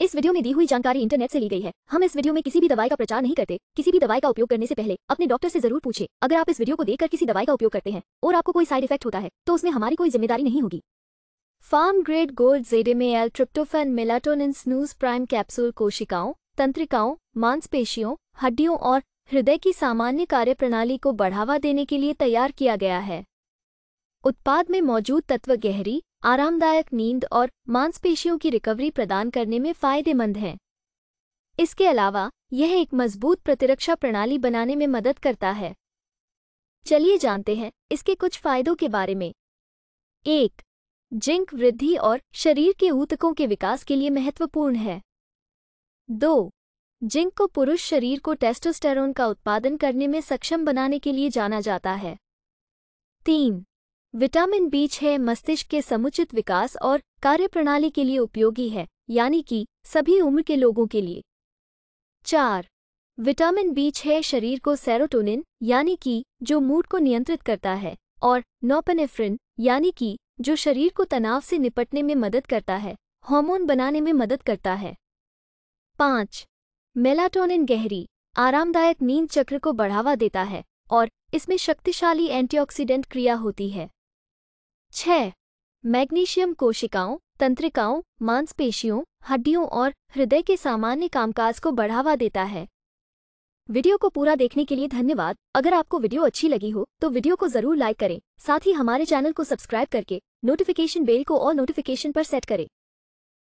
इस वीडियो में दी हुई जानकारी इंटरनेट से ली गई है हम इस वीडियो में किसी भी दवाई का प्रचार नहीं करते किसी भी दवाई का उपयोग करने से पहले अपने डॉक्टर से जरूर पूछे अगर आप इस वीडियो को देखकर किसी दवाई का उपयोग करते हैं और आपको कोई साइड इफेक्ट होता है तो उसमें हमारी कोई जिम्मेदारी नहीं होगी फार्म ग्रेड गोल्ड जेडेमेल tryptophan melatonin snooze prime capsule कोशिकाओं तंत्रिकाओं मांसपेशियों हड्डियों और हृदय की सामान्य कार्य को बढ़ावा देने के लिए तैयार किया गया है उत्पाद में मौजूद तत्व गहरी आरामदायक नींद और मांसपेशियों की रिकवरी प्रदान करने में फायदेमंद हैं इसके अलावा यह एक मजबूत प्रतिरक्षा प्रणाली बनाने में मदद करता है चलिए जानते हैं इसके कुछ फायदों के बारे में एक जिंक वृद्धि और शरीर के ऊतकों के विकास के लिए महत्वपूर्ण है दो जिंक को पुरुष शरीर को टेस्टोस्टेरोन का उत्पादन करने में सक्षम बनाने के लिए जाना जाता है तीन विटामिन बी छह मस्तिष्क के समुचित विकास और कार्यप्रणाली के लिए उपयोगी है यानी कि सभी उम्र के लोगों के लिए चार विटामिन बी छह शरीर को सेरोटोनिन यानी कि जो मूड को नियंत्रित करता है और नोपेनेफ्रिन यानी कि जो शरीर को तनाव से निपटने में मदद करता है हार्मोन बनाने में मदद करता है पाँच मेलाटोनिन गहरी आरामदायक नींद चक्र को बढ़ावा देता है और इसमें शक्तिशाली एंटीऑक्सीडेंट क्रिया होती है छह मैग्नीशियम कोशिकाओं तंत्रिकाओं मांसपेशियों हड्डियों और हृदय के सामान्य कामकाज को बढ़ावा देता है वीडियो को पूरा देखने के लिए धन्यवाद अगर आपको वीडियो अच्छी लगी हो तो वीडियो को जरूर लाइक करें साथ ही हमारे चैनल को सब्सक्राइब करके नोटिफिकेशन बेल को और नोटिफिकेशन पर सेट करें